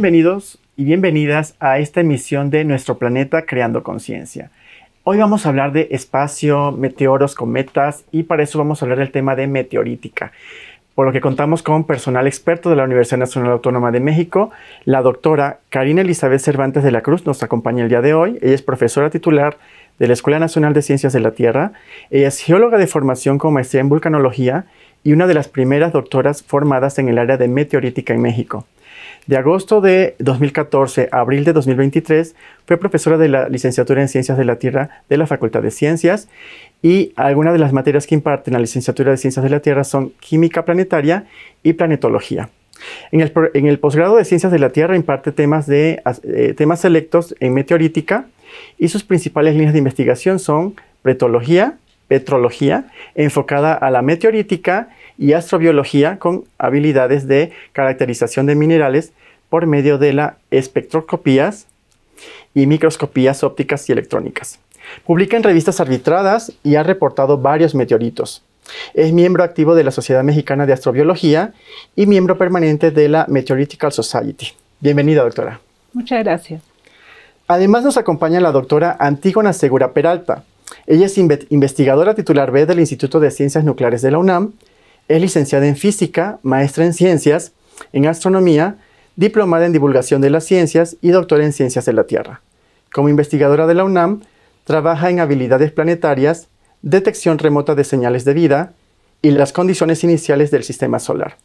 Bienvenidos y bienvenidas a esta emisión de Nuestro Planeta Creando Conciencia. Hoy vamos a hablar de espacio, meteoros, cometas y para eso vamos a hablar del tema de meteorítica, por lo que contamos con personal experto de la Universidad Nacional Autónoma de México. La doctora Karina Elizabeth Cervantes de la Cruz nos acompaña el día de hoy. Ella es profesora titular de la Escuela Nacional de Ciencias de la Tierra. Ella es geóloga de formación con maestría en vulcanología y una de las primeras doctoras formadas en el área de meteorítica en México. De agosto de 2014 a abril de 2023 fue profesora de la licenciatura en Ciencias de la Tierra de la Facultad de Ciencias y algunas de las materias que imparte en la licenciatura de Ciencias de la Tierra son Química Planetaria y Planetología. En el, posgrado de Ciencias de la Tierra imparte temas, de, eh, temas selectos en meteorítica y sus principales líneas de investigación son pretología, petrología, enfocada a la meteorítica y astrobiología con habilidades de caracterización de minerales por medio de la espectroscopías y microscopías ópticas y electrónicas. Publica en revistas arbitradas y ha reportado varios meteoritos. Es miembro activo de la Sociedad Mexicana de Astrobiología y miembro permanente de la Meteoritical Society. Bienvenida, doctora. Muchas gracias. Además nos acompaña la doctora Antígona Segura Peralta. Ella es investigadora titular B del Instituto de Ciencias Nucleares de la UNAM, es licenciada en física, maestra en ciencias, en astronomía, diplomada en divulgación de las ciencias y doctora en ciencias de la Tierra. Como investigadora de la UNAM, trabaja en habilidades planetarias, detección remota de señales de vida y las condiciones iniciales del sistema solar.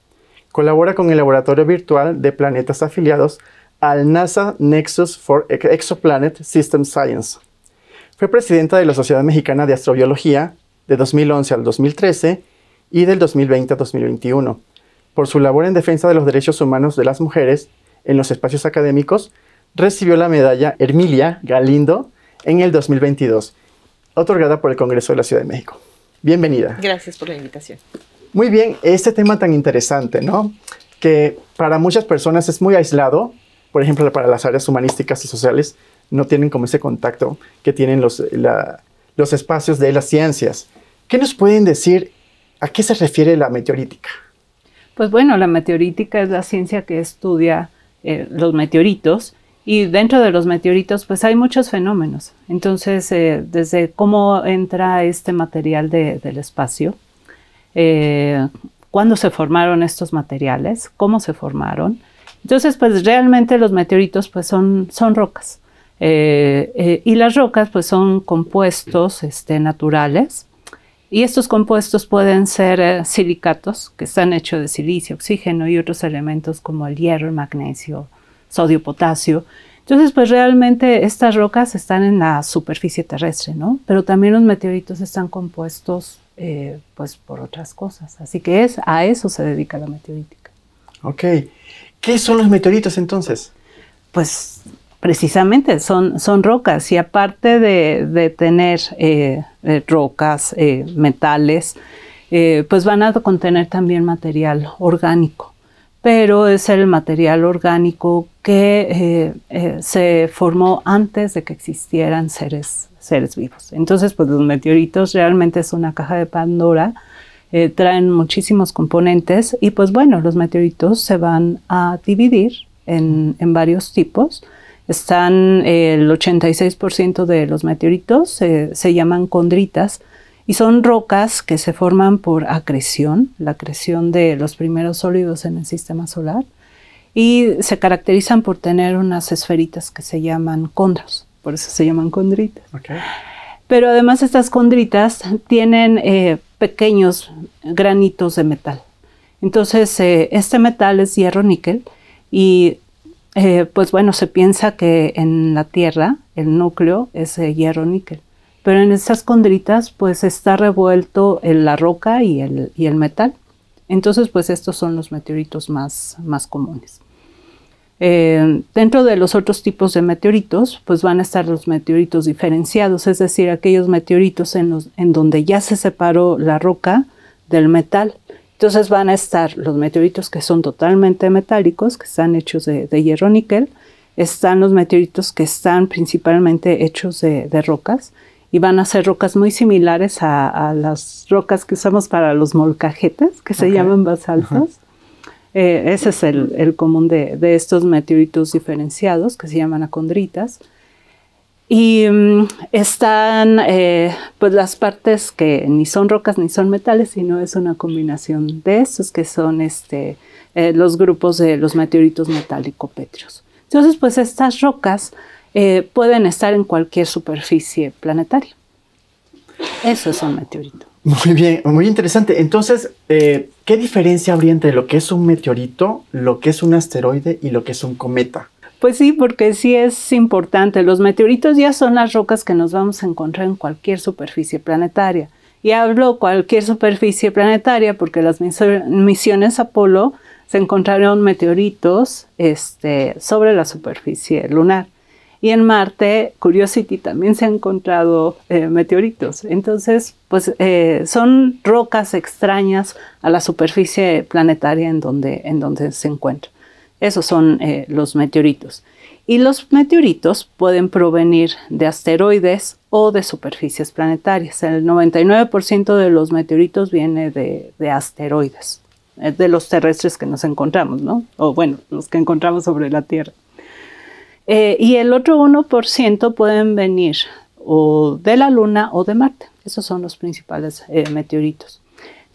Colabora con el laboratorio virtual de planetas afiliados al NASA Nexus for Exoplanet System Science. Fue presidenta de la Sociedad Mexicana de Astrobiología de 2011 al 2013 y del 2020 al 2021 por su labor en defensa de los derechos humanos de las mujeres en los espacios académicos, recibió la medalla Hermilia Galindo en el 2022, otorgada por el Congreso de la Ciudad de México. Bienvenida. Gracias por la invitación. Muy bien, este tema tan interesante, ¿no? Que para muchas personas es muy aislado, por ejemplo, para las áreas humanísticas y sociales, no tienen como ese contacto que tienen los, los espacios de las ciencias. ¿Qué nos pueden decir a qué se refiere la meteorítica? Pues bueno, la meteorítica es la ciencia que estudia eh, los meteoritos y dentro de los meteoritos pues hay muchos fenómenos. Entonces, eh, desde cómo entra este material del espacio, eh, cuándo se formaron estos materiales, cómo se formaron. Entonces, pues realmente los meteoritos pues son, son rocas. y las rocas pues son compuestos este, naturales y estos compuestos pueden ser eh, silicatos, que están hechos de silicio, oxígeno y otros elementos como el hierro, el magnesio, sodio, potasio. Entonces, pues realmente estas rocas están en la superficie terrestre, ¿no? Pero también los meteoritos están compuestos, eh, pues, por otras cosas. Así que es, a eso se dedica la meteorítica. Ok. ¿Qué son los meteoritos entonces? Pues precisamente son, rocas y aparte de, tener eh, eh, rocas, eh, metales, pues van a contener también material orgánico, pero es el material orgánico que se formó antes de que existieran seres, vivos. Entonces, pues los meteoritos realmente es una caja de Pandora. traen muchísimos componentes y pues bueno, los meteoritos se van a dividir en varios tipos están el 86% de los meteoritos, eh, se llaman condritas, y son rocas que se forman por acreción, la acreción de los primeros sólidos en el sistema solar, y se caracterizan por tener unas esferitas que se llaman condros, por eso se llaman condritas. Pero además estas condritas tienen eh, pequeños granitos de metal. Entonces, eh, este metal es hierro níquel y eh, pues bueno, se piensa que en la Tierra el núcleo es eh, hierro-níquel, pero en esas condritas pues está revuelto eh, la roca y el, metal. Entonces pues estos son los meteoritos más, más comunes. dentro de los otros tipos de meteoritos, pues van a estar los meteoritos diferenciados, es decir, aquellos meteoritos en, los, en donde ya se separó la roca del metal entonces van a estar los meteoritos que son totalmente metálicos, que están hechos de, de hierro níquel, están los meteoritos que están principalmente hechos de, rocas y van a ser rocas muy similares a, las rocas que usamos para los molcajetes, que se llaman basaltos. Eh, ese es el, común de, de, estos meteoritos diferenciados que se llaman acondritas. Y mm, están eh, pues las partes que ni son rocas ni son metales, sino es una combinación de esos que son este, eh, los grupos de los meteoritos metálico-pétreos. Entonces, pues estas rocas eh, pueden estar en cualquier superficie planetaria. Eso es un meteorito. Muy bien, muy interesante. Entonces, ¿qué diferencia habría entre lo que es un meteorito, lo que es un asteroide y lo que es un cometa? Pues sí, porque sí es importante. Los meteoritos ya son las rocas que nos vamos a encontrar en cualquier superficie planetaria. Y hablo cualquier superficie planetaria porque las misiones Apolo se encontraron meteoritos este, sobre la superficie lunar. Y en Marte, Curiosity, también se han encontrado eh, meteoritos. Entonces, pues eh, son rocas extrañas a la superficie planetaria en donde, en donde se encuentran. Esos son eh, los meteoritos. Y los meteoritos pueden provenir de asteroides o de superficies planetarias. El 99% de los meteoritos viene de, asteroides, eh, de los terrestres que nos encontramos, ¿no? O bueno, los que encontramos sobre la Tierra. Eh, y el otro 1% pueden venir o de la Luna o de Marte. Esos son los principales meteoritos.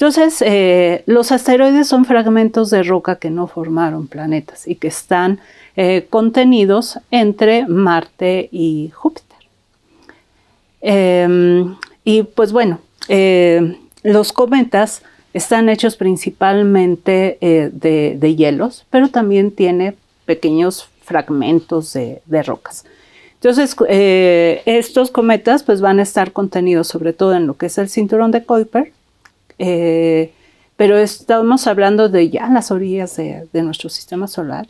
Entonces, eh, los asteroides son fragmentos de roca que no formaron planetas y que están eh, contenidos entre Marte y Júpiter. Em, y pues bueno, eh, los cometas están hechos principalmente de, hielos, pero también tiene pequeños fragmentos de, rocas. Entonces, estos cometas pues, van a estar contenidos sobre todo en lo que es el cinturón de Kuiper, eh, pero estamos hablando de ya las orillas de, nuestro sistema solar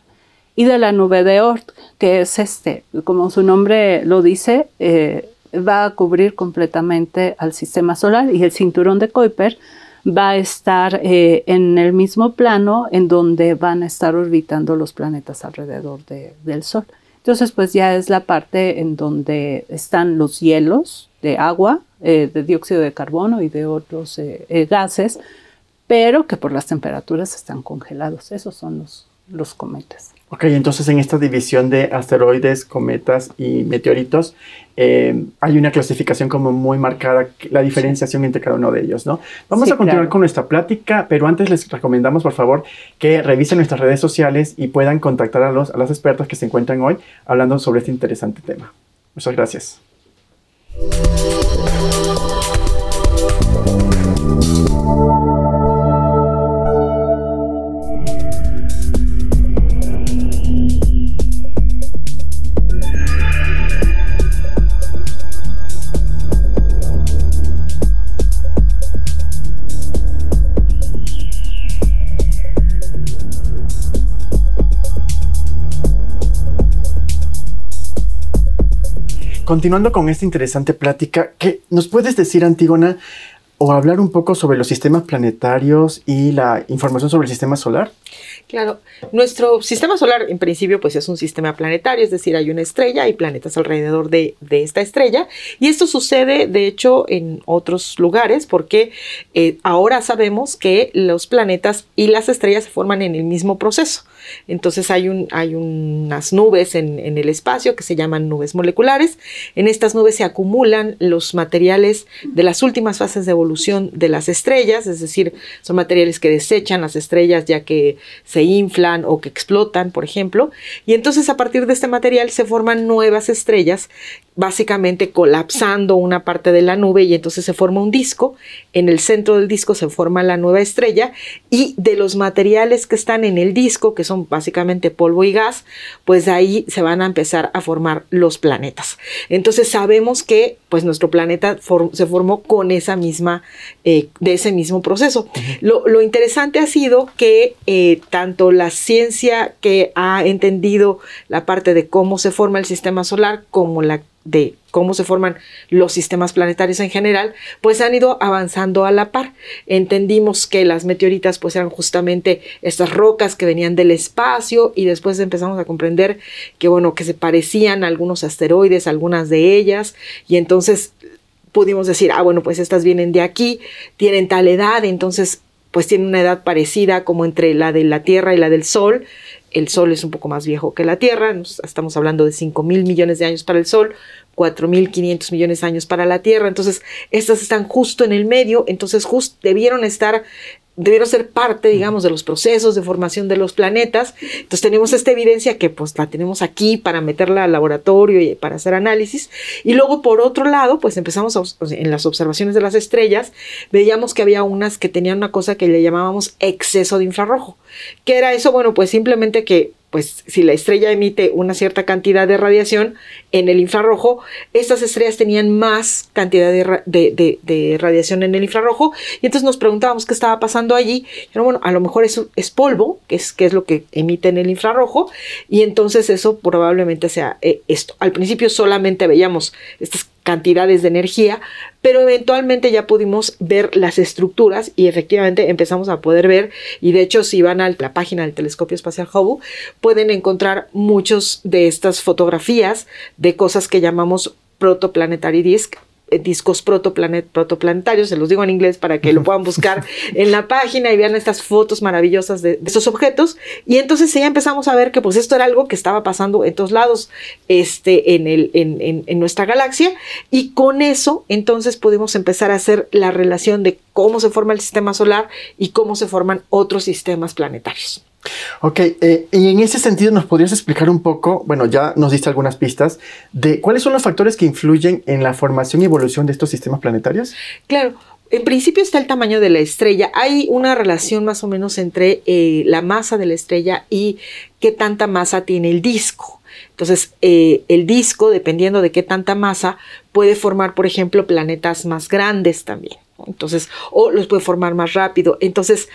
y de la nube de Oort, que es este, como su nombre lo dice, eh, va a cubrir completamente al sistema solar y el cinturón de Kuiper va a estar eh, en el mismo plano en donde van a estar orbitando los planetas alrededor del Sol. Entonces, pues ya es la parte en donde están los hielos de agua, eh, de dióxido de carbono y de otros eh, eh, gases, pero que por las temperaturas están congelados. Esos son los, los cometas. Ok, entonces en esta división de asteroides, cometas y meteoritos, eh, hay una clasificación como muy marcada, la diferenciación entre cada uno de ellos, ¿no? Vamos a continuar con nuestra plática, pero antes les recomendamos, por favor, que revisen nuestras redes sociales y puedan contactar a, los, a las expertas que se encuentran hoy hablando sobre este interesante tema. Muchas gracias. continuando con esta interesante plática, ¿qué nos puedes decir, Antígona, o hablar un poco sobre los sistemas planetarios y la información sobre el sistema solar? Claro, nuestro sistema solar en principio pues es un sistema planetario, es decir, hay una estrella, y planetas alrededor de, esta estrella y esto sucede de hecho en otros lugares porque eh, ahora sabemos que los planetas y las estrellas se forman en el mismo proceso. Entonces hay, unas nubes en, el espacio que se llaman nubes moleculares. En estas nubes se acumulan los materiales de las últimas fases de evolución de las estrellas, es decir, son materiales que desechan las estrellas ya que se inflan o que explotan, por ejemplo. Y entonces a partir de este material se forman nuevas estrellas básicamente colapsando una parte de la nube y entonces se forma un disco, en el centro del disco se forma la nueva estrella y de los materiales que están en el disco, que son básicamente polvo y gas, pues de ahí se van a empezar a formar los planetas. Entonces sabemos que pues nuestro planeta se formó con esa misma, eh, de ese mismo proceso. Lo, interesante ha sido que eh, tanto la ciencia que ha entendido la parte de cómo se forma el sistema solar como la de cómo se forman los sistemas planetarios en general, pues han ido avanzando a la par. Entendimos que las meteoritas pues eran justamente estas rocas que venían del espacio y después empezamos a comprender que bueno, que se parecían algunos asteroides, algunas de ellas, y entonces pudimos decir, ah, bueno, pues estas vienen de aquí, tienen tal edad, entonces pues tienen una edad parecida como entre la de la Tierra y la del Sol, el Sol es un poco más viejo que la Tierra, estamos hablando de 5 mil millones de años para el Sol, 4.500 millones de años para la Tierra, entonces estas están justo en el medio, entonces just, debieron estar debieron ser parte, digamos, de los procesos de formación de los planetas. Entonces tenemos esta evidencia que pues la tenemos aquí para meterla al laboratorio y para hacer análisis. Y luego por otro lado, pues empezamos en las observaciones de las estrellas, veíamos que había unas que tenían una cosa que le llamábamos exceso de infrarrojo. ¿Qué era eso? Bueno, pues simplemente que pues si la estrella emite una cierta cantidad de radiación en el infrarrojo, estas estrellas tenían más cantidad de, radiación en el infrarrojo y entonces nos preguntábamos qué estaba pasando allí. Pero bueno, a lo mejor es, es polvo, que es, que es, lo que emite en el infrarrojo, y entonces eso probablemente sea eh, esto. Al principio solamente veíamos estas cantidades de energía, pero eventualmente ya pudimos ver las estructuras y efectivamente empezamos a poder ver, y de hecho si van a la página del Telescopio Espacial Hubble, pueden encontrar muchas de estas fotografías de cosas que llamamos protoplanetary disk eh, discos protoplanet, protoplanetarios, se los digo en inglés para que lo puedan buscar en la página y vean estas fotos maravillosas de, esos objetos. Y entonces ya empezamos a ver que pues esto era algo que estaba pasando en todos lados este, en, el, en nuestra galaxia y con eso entonces pudimos empezar a hacer la relación de cómo se forma el sistema solar y cómo se forman otros sistemas planetarios. Ok, eh, y en ese sentido nos podrías explicar un poco, bueno, ya nos diste algunas pistas, de cuáles son los factores que influyen en la formación y evolución de estos sistemas planetarios. Claro, en principio está el tamaño de la estrella. Hay una relación más o menos entre eh, la masa de la estrella y qué tanta masa tiene el disco. Entonces, eh, el disco, dependiendo de qué tanta masa, puede formar, por ejemplo, planetas más grandes también. Entonces, o los puede formar más rápido. Entonces,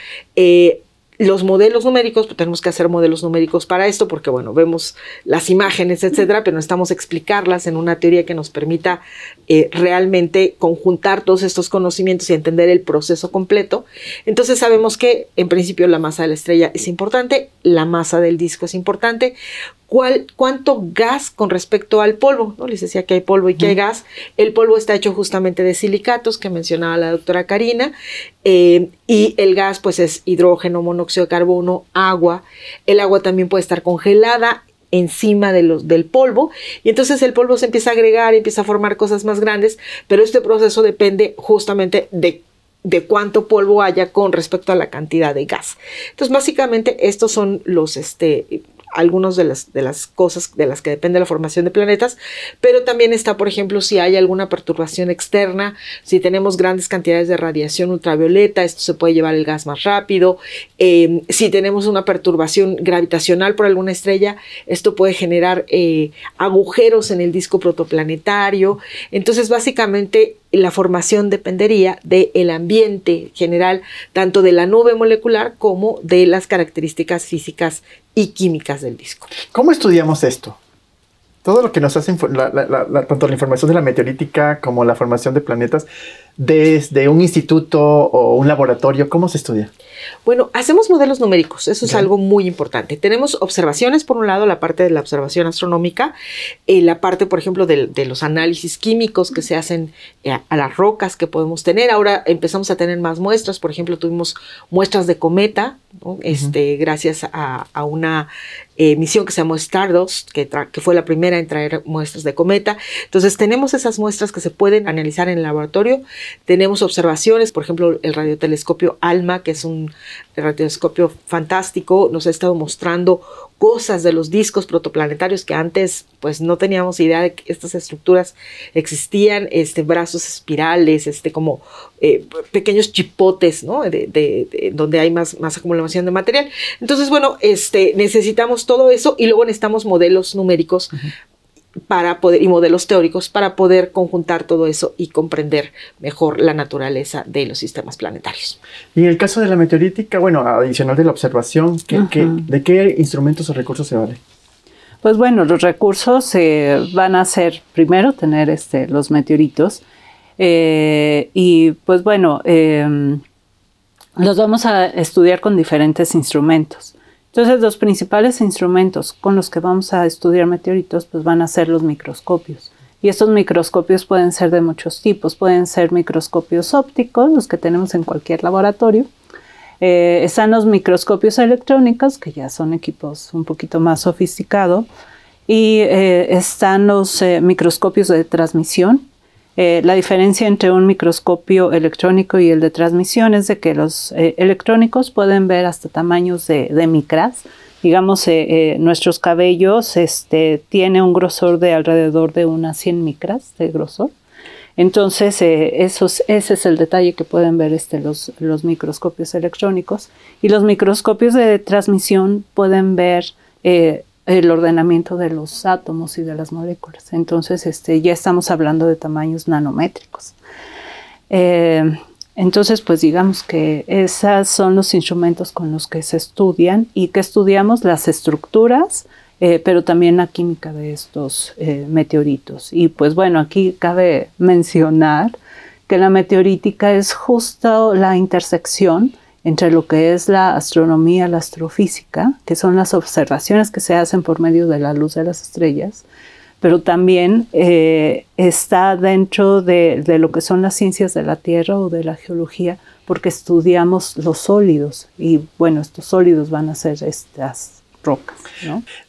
los modelos numéricos, pues tenemos que hacer modelos numéricos para esto, porque bueno, vemos las imágenes, etcétera, pero necesitamos explicarlas en una teoría que nos permita eh, realmente conjuntar todos estos conocimientos y entender el proceso completo. Entonces sabemos que en principio la masa de la estrella es importante, la masa del disco es importante cuánto gas con respecto al polvo. ¿no? Les decía que hay polvo y que hay gas. El polvo está hecho justamente de silicatos que mencionaba la doctora Karina. Eh, y el gas pues es hidrógeno, monóxido de carbono, agua. El agua también puede estar congelada encima de los, del polvo y entonces el polvo se empieza a agregar, empieza a formar cosas más grandes, pero este proceso depende justamente de de cuánto polvo haya con respecto a la cantidad de gas. Entonces, básicamente, estos son los, este, algunas de las, de las cosas de las que depende la formación de planetas, pero también está, por ejemplo, si hay alguna perturbación externa, si tenemos grandes cantidades de radiación ultravioleta, esto se puede llevar el gas más rápido, em, si tenemos una perturbación gravitacional por alguna estrella, esto puede generar eh, agujeros en el disco protoplanetario, entonces básicamente la formación dependería del ambiente general, tanto de la nube molecular como de las características físicas y químicas del disco. ¿Cómo estudiamos esto? Todo lo que nos hace, tanto la información de la meteorítica como la formación de planetas, desde un instituto o un laboratorio, ¿cómo se estudia? Bueno, hacemos modelos numéricos, eso es algo muy importante. Tenemos observaciones, por un lado, la parte de la observación astronómica, eh, la parte, por ejemplo, de, los análisis químicos que se hacen eh, a, las rocas que podemos tener. Ahora empezamos a tener más muestras, por ejemplo, tuvimos muestras de cometa, este, gracias a, una eh, misión que se llamó Stardust, que, que, fue la primera en traer muestras de cometa. Entonces tenemos esas muestras que se pueden analizar en el laboratorio. Tenemos observaciones, por ejemplo, el radiotelescopio ALMA, que es un el radioscopio fantástico nos ha estado mostrando cosas de los discos protoplanetarios que antes pues no teníamos idea de que estas estructuras existían, este, brazos espirales, este, como eh, pequeños chipotes, De, donde hay más, acumulación de material. Entonces, bueno, este, necesitamos todo eso y luego necesitamos modelos numéricos para poder, y modelos teóricos para poder conjuntar todo eso y comprender mejor la naturaleza de los sistemas planetarios. Y en el caso de la meteorítica, bueno, adicional de la observación, de qué instrumentos o recursos se vale? Pues bueno, los recursos van a ser primero tener este, los meteoritos eh, y pues bueno, eh, los vamos a estudiar con diferentes instrumentos. Entonces los principales instrumentos con los que vamos a estudiar meteoritos pues van a ser los microscopios. Y estos microscopios pueden ser de muchos tipos, pueden ser microscopios ópticos, los que tenemos en cualquier laboratorio. Eh, están los microscopios electrónicos, que ya son equipos un poquito más sofisticados. Y eh, están los eh, microscopios de transmisión, eh, la diferencia entre un microscopio electrónico y el de transmisión es de que los eh, electrónicos pueden ver hasta tamaños de, micras. Digamos, eh, nuestros cabellos este, tiene un grosor de alrededor de unas 100 micras de grosor. Entonces, ese es el detalle que pueden ver este, los microscopios electrónicos. Y los microscopios de transmisión pueden ver el ordenamiento de los átomos y de las moléculas. Entonces, este, ya estamos hablando de tamaños nanométricos. Eh, entonces, pues digamos que esos son los instrumentos con los que se estudian y que estudiamos las estructuras, eh, pero también la química de estos eh, meteoritos. Y pues bueno, aquí cabe mencionar que la meteorítica es justo la intersección entre lo que es la astronomía, la astrofísica, que son las observaciones que se hacen por medio de la luz de las estrellas, pero también eh, está dentro de, lo que son las ciencias de la Tierra o de la geología, porque estudiamos los sólidos y bueno, estos sólidos van a ser estas rocas.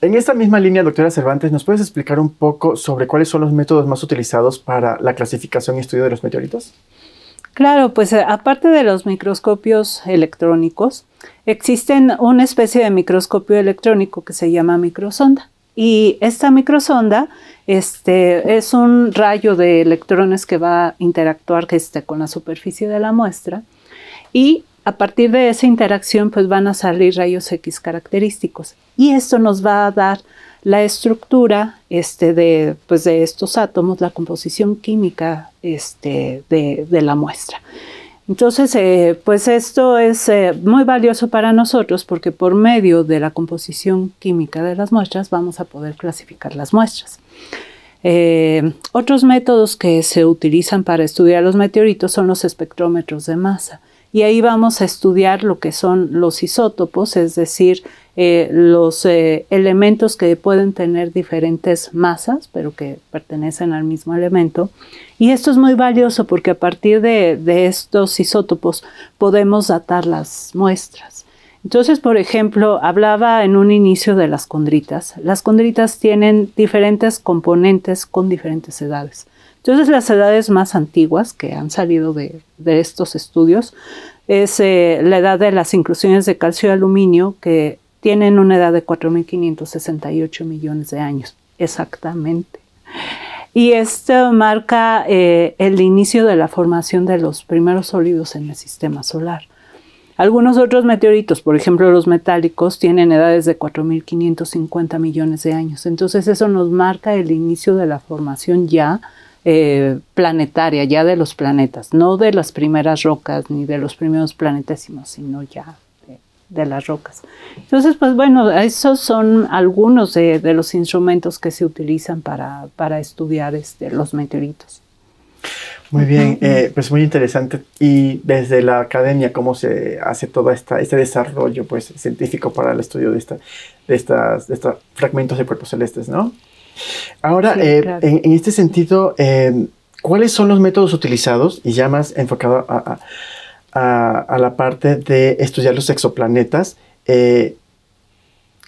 En esta misma línea, doctora Cervantes, ¿nos puedes explicar un poco sobre cuáles son los métodos más utilizados para la clasificación y estudio de los meteoritos? Claro, pues eh, aparte de los microscopios electrónicos, existen una especie de microscopio electrónico que se llama microsonda. Y esta microsonda este, es un rayo de electrones que va a interactuar este, con la superficie de la muestra y a partir de esa interacción pues van a salir rayos X característicos y esto nos va a dar la estructura este, pues, de, estos átomos, la composición química este, de, la muestra. Entonces, eh, pues esto es eh, muy valioso para nosotros porque por medio de la composición química de las muestras vamos a poder clasificar las muestras. Eh, otros métodos que se utilizan para estudiar los meteoritos son los espectrómetros de masa. Y ahí vamos a estudiar lo que son los isótopos, es decir, eh, los eh, elementos que pueden tener diferentes masas, pero que pertenecen al mismo elemento. Y esto es muy valioso porque a partir de, estos isótopos podemos datar las muestras. Entonces, por ejemplo, hablaba en un inicio de las condritas. Las condritas tienen diferentes componentes con diferentes edades. Entonces, las edades más antiguas que han salido de, estos estudios es eh, la edad de las inclusiones de calcio y aluminio, que tienen una edad de 4.568 millones de años, exactamente. Y esto marca eh, el inicio de la formación de los primeros sólidos en el sistema solar. Algunos otros meteoritos, por ejemplo los metálicos, tienen edades de 4.550 millones de años. Entonces eso nos marca el inicio de la formación ya eh, planetaria, ya de los planetas, no de las primeras rocas ni de los primeros planetésimos, sino ya de las rocas. Entonces, pues bueno, esos son algunos de, los instrumentos que se utilizan para, para estudiar este, los meteoritos. Muy bien, eh, pues muy interesante. Y desde la academia, ¿cómo se hace todo esta, este desarrollo pues, científico para el estudio de, esta, de, estas, estos fragmentos de cuerpos celestes, no? Ahora, eh, en, este sentido, eh, ¿cuáles son los métodos utilizados? Y ya más enfocado a a, la parte de estudiar los exoplanetas, eh,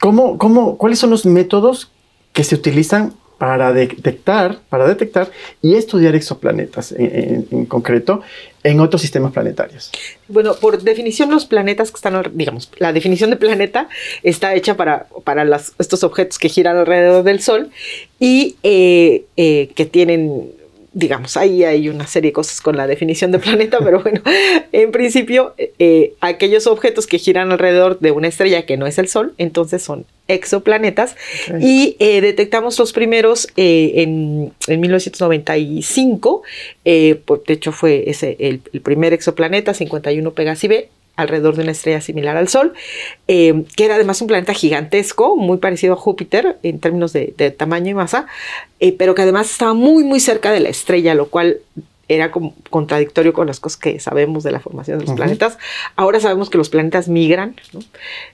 cuáles son los métodos que se utilizan para detectar, para detectar y estudiar exoplanetas en, concreto en otros sistemas planetarios. Bueno, por definición los planetas que están, digamos, la definición de planeta está hecha para, para estos objetos que giran alrededor del Sol y eh, eh, que tienen digamos, ahí hay una serie de cosas con la definición de planeta, pero bueno, en principio, eh, aquellos objetos que giran alrededor de una estrella que no es el Sol, entonces son exoplanetas. Y eh, detectamos los primeros eh, en, 1995, pues, de hecho fue ese el, el primer exoplaneta, 51 Pegasi b, alrededor de una estrella similar al Sol, eh, que era además un planeta gigantesco, muy parecido a Júpiter en términos de, tamaño y masa, eh, pero que además estaba muy, muy cerca de la estrella, lo cual era contradictorio con las cosas que sabemos de la formación de los planetas. Ahora sabemos que los planetas migran, ¿no?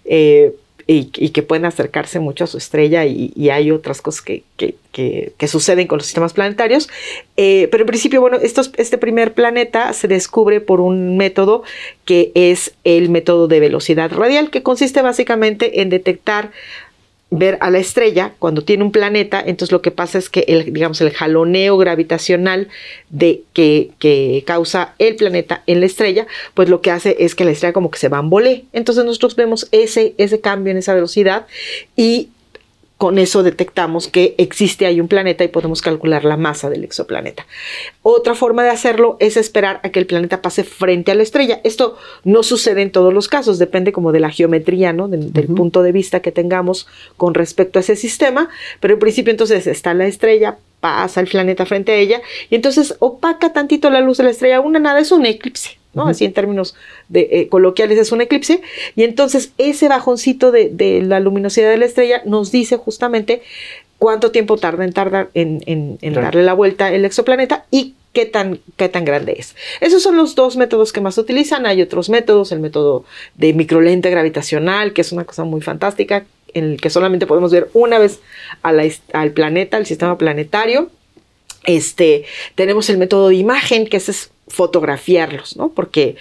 Eh, y, que pueden acercarse mucho a su estrella y, hay otras cosas que, suceden con los sistemas planetarios. Eh, pero en principio, bueno, este primer planeta se descubre por un método que es el método de velocidad radial, que consiste básicamente en detectar ver a la estrella cuando tiene un planeta, entonces lo que pasa es que el, digamos, el jaloneo gravitacional de, que, causa el planeta en la estrella, pues lo que hace es que la estrella como que se bambolee. Entonces nosotros vemos ese, ese cambio en esa velocidad y con eso detectamos que existe ahí un planeta y podemos calcular la masa del exoplaneta. Otra forma de hacerlo es esperar a que el planeta pase frente a la estrella. Esto no sucede en todos los casos, depende como de la geometría, ¿no? del punto de vista que tengamos con respecto a ese sistema, pero en principio entonces está la estrella, pasa el planeta frente a ella y entonces opaca tantito la luz de la estrella, una nada, es un eclipse. Así en términos de, eh, coloquiales es un eclipse. Y entonces ese bajoncito de, la luminosidad de la estrella nos dice justamente cuánto tiempo tarda en, tardar en, darle la vuelta el exoplaneta y qué tan, grande es. Esos son los dos métodos que más utilizan. Hay otros métodos, el método de microlente gravitacional, que es una cosa muy fantástica, en el que solamente podemos ver una vez al planeta, al sistema planetario. Este, tenemos el método de imagen, que es fotografiarlos, ¿no? Porque,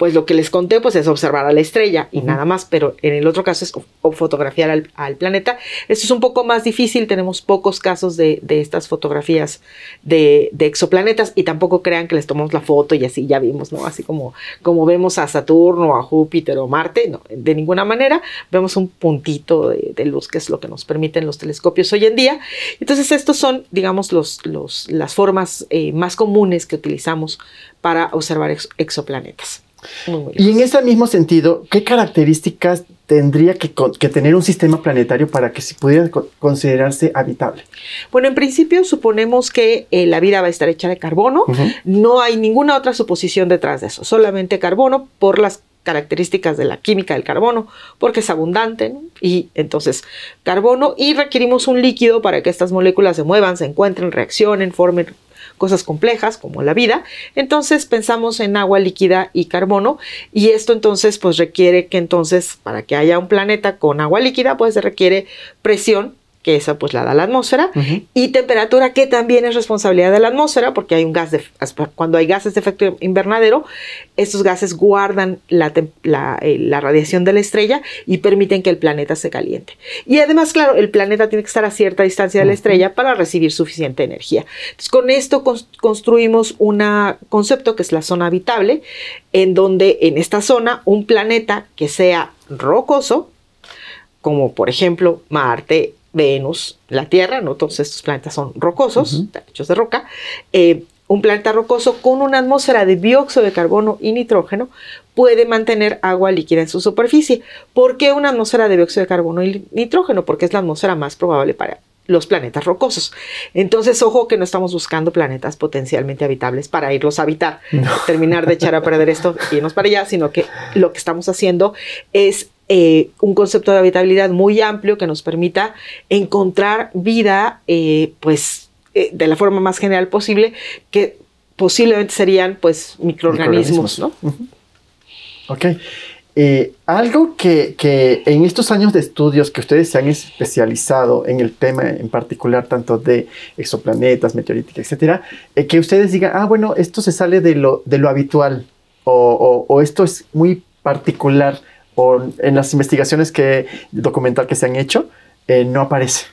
pues lo que les conté pues es observar a la estrella y nada más, pero en el otro caso es fotografiar al, planeta. Esto es un poco más difícil, tenemos pocos casos de, estas fotografías de, exoplanetas y tampoco crean que les tomamos la foto y así ya vimos, ¿no? Así como, como vemos a Saturno, a Júpiter o Marte, no, de ninguna manera vemos un puntito de, luz que es lo que nos permiten los telescopios hoy en día. Entonces estos son, digamos, las formas eh, más comunes que utilizamos para observar exoplanetas. Y en ese mismo sentido, ¿qué características tendría que, tener un sistema planetario para que se pudiera considerarse habitable? Bueno, en principio suponemos que eh, la vida va a estar hecha de carbono. No hay ninguna otra suposición detrás de eso, solamente carbono por las características de la química del carbono, porque es abundante, y entonces carbono, y requerimos un líquido para que estas moléculas se muevan, se encuentren, reaccionen, formen cosas complejas como la vida, entonces pensamos en agua líquida y carbono y esto entonces pues requiere que entonces para que haya un planeta con agua líquida pues se requiere presión que esa pues la da la atmósfera, y temperatura que también es responsabilidad de la atmósfera, porque hay un gas de, pues, cuando hay gases de efecto invernadero, estos gases guardan eh, la, radiación de la estrella y permiten que el planeta se caliente. Y además, claro, el planeta tiene que estar a cierta distancia de la estrella para recibir suficiente energía. Entonces, con esto construimos un concepto que es la zona habitable, en donde en esta zona un planeta que sea rocoso, como por ejemplo Marte, Venus, la Tierra, ¿no? Todos estos planetas son rocosos, hechos de roca. Eh, un planeta rocoso con una atmósfera de dióxido de carbono y nitrógeno puede mantener agua líquida en su superficie. ¿Por qué una atmósfera de dióxido de carbono y nitrógeno? Porque es la atmósfera más probable para los planetas rocosos. Entonces, ojo que no estamos buscando planetas potencialmente habitables para irlos a habitar, terminar de echar a perder esto y irnos para allá, sino que lo que estamos haciendo es eh, un concepto de habitabilidad muy amplio que nos permita encontrar vida, eh, pues, eh, de la forma más general posible, que posiblemente serían, pues, microorganismos, algo que, que, en estos años de estudios que ustedes se han especializado en el tema en particular, tanto de exoplanetas, meteoríticas, etcétera, que ustedes digan, ah, bueno, esto se sale de lo, de lo habitual o, esto es muy particular en las investigaciones que, documental que se han hecho, eh, no aparece.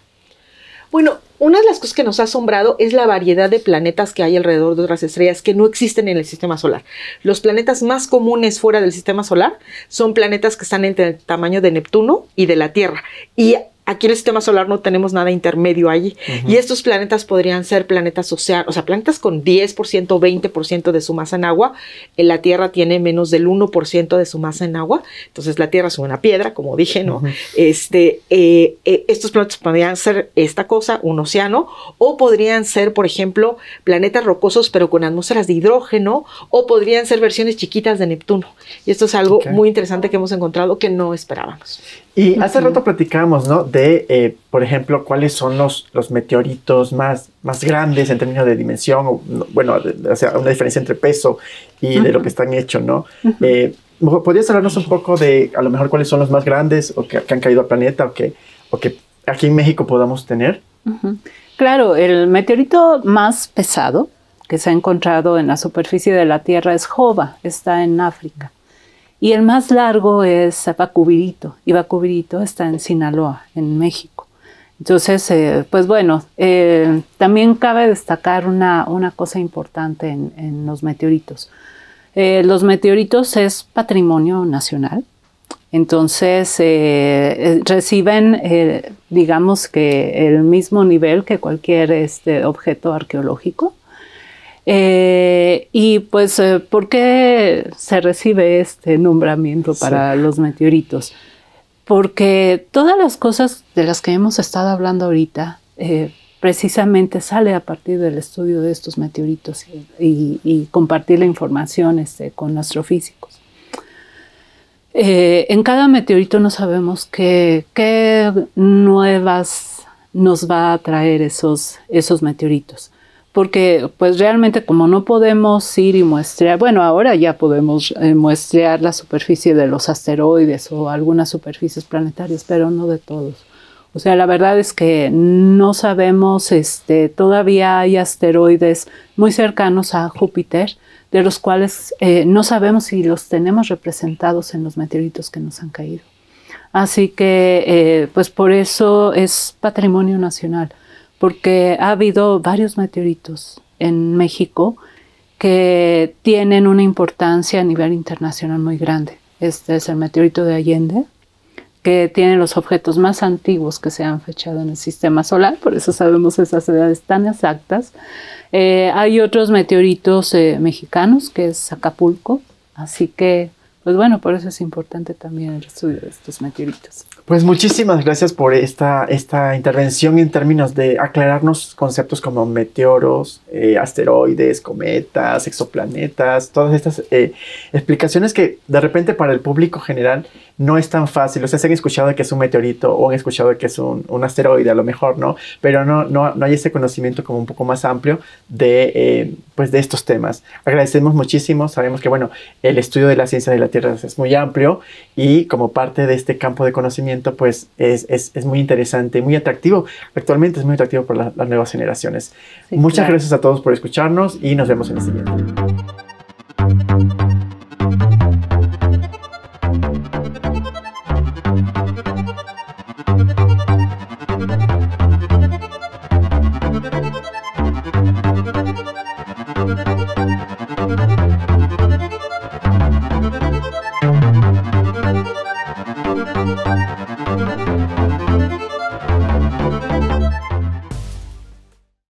Bueno, una de las cosas que nos ha asombrado es la variedad de planetas que hay alrededor de otras estrellas que no existen en el sistema solar. Los planetas más comunes fuera del sistema solar son planetas que están entre el tamaño de Neptuno y de la Tierra. Y aquí en el sistema solar no tenemos nada intermedio allí. Y estos planetas podrían ser planetas oceán, o sea, planetas con 10%, 20% de su masa en agua. Eh, la Tierra tiene menos del 1% de su masa en agua. Entonces la Tierra es una piedra, como dije, ¿no? este, eh, eh, estos planetas podrían ser esta cosa, un océano, o podrían ser, por ejemplo, planetas rocosos, pero con atmósferas de hidrógeno, o podrían ser versiones chiquitas de Neptuno. Y esto es algo muy interesante que hemos encontrado que no esperábamos. Y hace rato platicamos, ¿no? Eh, por ejemplo, cuáles son los, meteoritos más, grandes en términos de dimensión, o, bueno, o sea, una diferencia entre peso y de lo que están hechos, ¿no? Eh, ¿Podrías hablarnos un poco de, a lo mejor, cuáles son los más grandes o que, han caído al planeta o que, o que aquí en México podamos tener? Claro, el meteorito más pesado que se ha encontrado en la superficie de la Tierra es Jova, está en África. Y el más largo es Bacubirito, y Bacubirito está en Sinaloa, en México. Entonces, eh, pues bueno, eh, también cabe destacar una, una cosa importante en, los meteoritos. Eh, los meteoritos es patrimonio nacional, entonces reciben, digamos que el mismo nivel que cualquier este, objeto arqueológico. Eh, y pues, eh, ¿por qué se recibe este nombramiento para los meteoritos? Porque todas las cosas de las que hemos estado hablando ahorita, eh, precisamente sale a partir del estudio de estos meteoritos y, compartir la información este, con astrofísicos. en cada meteorito no sabemos qué, nuevas nos va a traer esos meteoritos porque pues realmente como no podemos ir y muestrear, bueno, ahora ya podemos eh, muestrear la superficie de los asteroides o algunas superficies planetarias, pero no de todos. O sea, la verdad es que no sabemos, este, todavía hay asteroides muy cercanos a Júpiter, de los cuales eh, no sabemos si los tenemos representados en los meteoritos que nos han caído. Así que, eh, pues por eso es patrimonio nacional porque ha habido varios meteoritos en México que tienen una importancia a nivel internacional muy grande. Este es el meteorito de Allende, que tiene los objetos más antiguos que se han fechado en el sistema solar, por eso sabemos esas edades tan exactas. Eh, hay otros meteoritos eh, mexicanos, que es Acapulco, así que, pues bueno, por eso es importante también el estudio de estos meteoritos. Pues muchísimas gracias por esta, esta intervención en términos de aclararnos conceptos como meteoros, eh, asteroides, cometas, exoplanetas, todas estas eh, explicaciones que de repente para el público general no es tan fácil. O sea, se han escuchado que es un meteorito o han escuchado que es un, asteroide a lo mejor, ¿no? Pero no, no, no hay ese conocimiento como un poco más amplio de... Eh, pues de estos temas. Agradecemos muchísimo, sabemos que bueno, el estudio de la ciencia de la Tierra es muy amplio y como parte de este campo de conocimiento pues es, es, es muy interesante, muy atractivo, actualmente es muy atractivo para las nuevas generaciones. Muchas gracias a todos por escucharnos y nos vemos en el siguiente.